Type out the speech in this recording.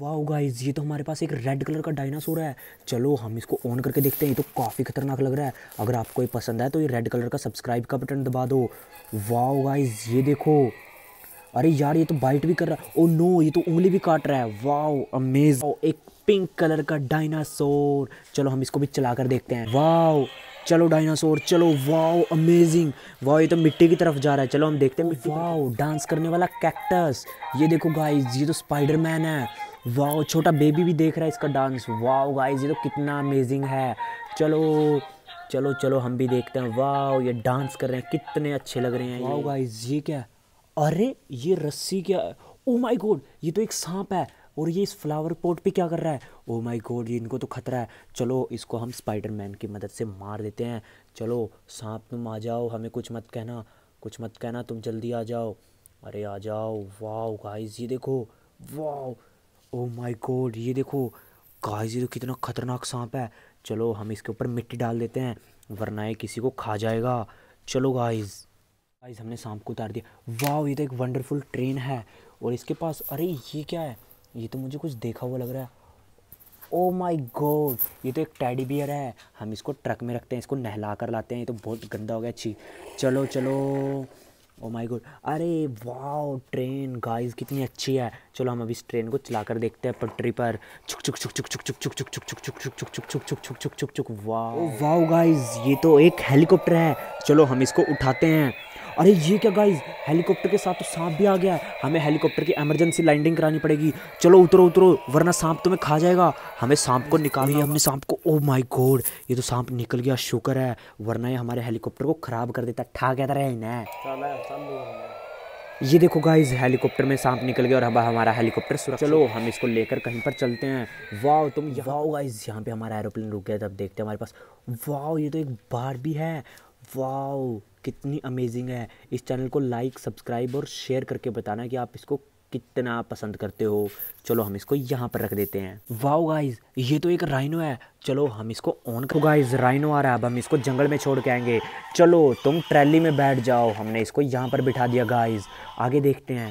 वाह गाइज ये तो हमारे पास एक रेड कलर का डायनासोर है चलो हम इसको ऑन करके देखते हैं ये तो काफ़ी खतरनाक लग रहा है अगर आपको ये पसंद आए तो ये रेड कलर का सब्सक्राइब का बटन दबा दो वाह गाइज ये देखो अरे यार ये तो बाइट भी कर रहा है ओ oh नो ये तो उंगली भी काट रहा है वाह अमेज एक पिंक कलर का डायनासोर चलो हम इसको भी चला कर देखते हैं वाह चलो डायनासोर चलो वाओ अमेजिंग वाओ ये तो मिट्टी की तरफ जा रहा है चलो हम देखते हैं वाओ डांस करने वाला कैक्टस ये देखो गाइस ये तो स्पाइडरमैन है वाह छोटा बेबी भी देख रहा है इसका डांस वाह गाइस ये तो कितना अमेजिंग है चलो चलो चलो हम भी देखते हैं वाह ये डांस कर रहे हैं कितने अच्छे लग रहे हैं वाह गाइस ये क्या अरे ये रस्सी क्या ओ माय गॉड ये तो एक सांप है और ये इस फ्लावर पॉट पे क्या कर रहा है ओ माय गॉड ये इनको तो खतरा है चलो इसको हम स्पाइडरमैन की मदद से मार देते हैं चलो सांप तुम आ जाओ हमें कुछ मत कहना कुछ मत कहना तुम जल्दी आ जाओ अरे आ जाओ वाह गाइस ये देखो वाह ओ माय गॉड ये देखो गाइस ये तो कितना खतरनाक सांप है चलो हम इसके ऊपर मिट्टी डाल देते हैं वरना ये किसी को खा जाएगा चलो गाइस गाइस हमने सांप को उतार दिया वाह ये तो एक वंडरफुल ट्रेन है और इसके पास अरे ये क्या है ये तो मुझे कुछ देखा हुआ लग रहा है ओ माय गॉड ये तो एक टैडी बियर है हम इसको ट्रक में रखते हैं इसको नहला कर लाते हैं ये तो बहुत गंदा हो गया अच्छी चलो चलो ओ माय गॉड अरे वाह ट्रेन गाइस कितनी अच्छी है चलो हम अभी इस ट्रेन को चला कर देखते हैं पटरी पर छुक छुक छुक छुक छुक छुक छुक छुक छुक छुक छुक छुक छुक छुक छुक छुक छुक छुक वाह वाह गाइस ये तो एक हेलीकॉप्टर है चलो हम इसको उठाते हैं अरे ये क्या गाइज हेलीकॉप्टर के साथ तो सांप भी आ गया है हमें हेलीकॉप्टर की इमरजेंसी लैंडिंग करानी पड़ेगी चलो उतरो उतरो वरना सांप तुम्हें खा जाएगा हमें सांप को निकालना हमने सांप को ओ माय गॉड ये तो सांप निकल गया शुक्र है वरना ये हमारे हेलीकॉप्टर को ख़राब कर देता ठा गया था इन्हें ये देखो गाइज हेलीकॉप्टर में सांप निकल गया और अब हमारा हेलीकॉप्टर सुरक्षित चलो हम इसको लेकर कहीं पर चलते हैं वाह तुम वाओ गाइज यहाँ पे हमारा एरोप्लेन रुक गया था अब देखते हैं हमारे पास वाह ये तो एक बार भी है वाओ कितनी अमेजिंग है इस चैनल को लाइक सब्सक्राइब और शेयर करके बताना कि आप इसको कितना पसंद करते हो चलो हम इसको यहाँ पर रख देते हैं वाओ गाइज ये तो एक राइनो है चलो हम इसको ऑन कर गाइज राइनो आ रहा है अब हम इसको जंगल में छोड़ के आएंगे चलो तुम ट्रैली में बैठ जाओ हमने इसको यहाँ पर बिठा दिया गाइज आगे देखते हैं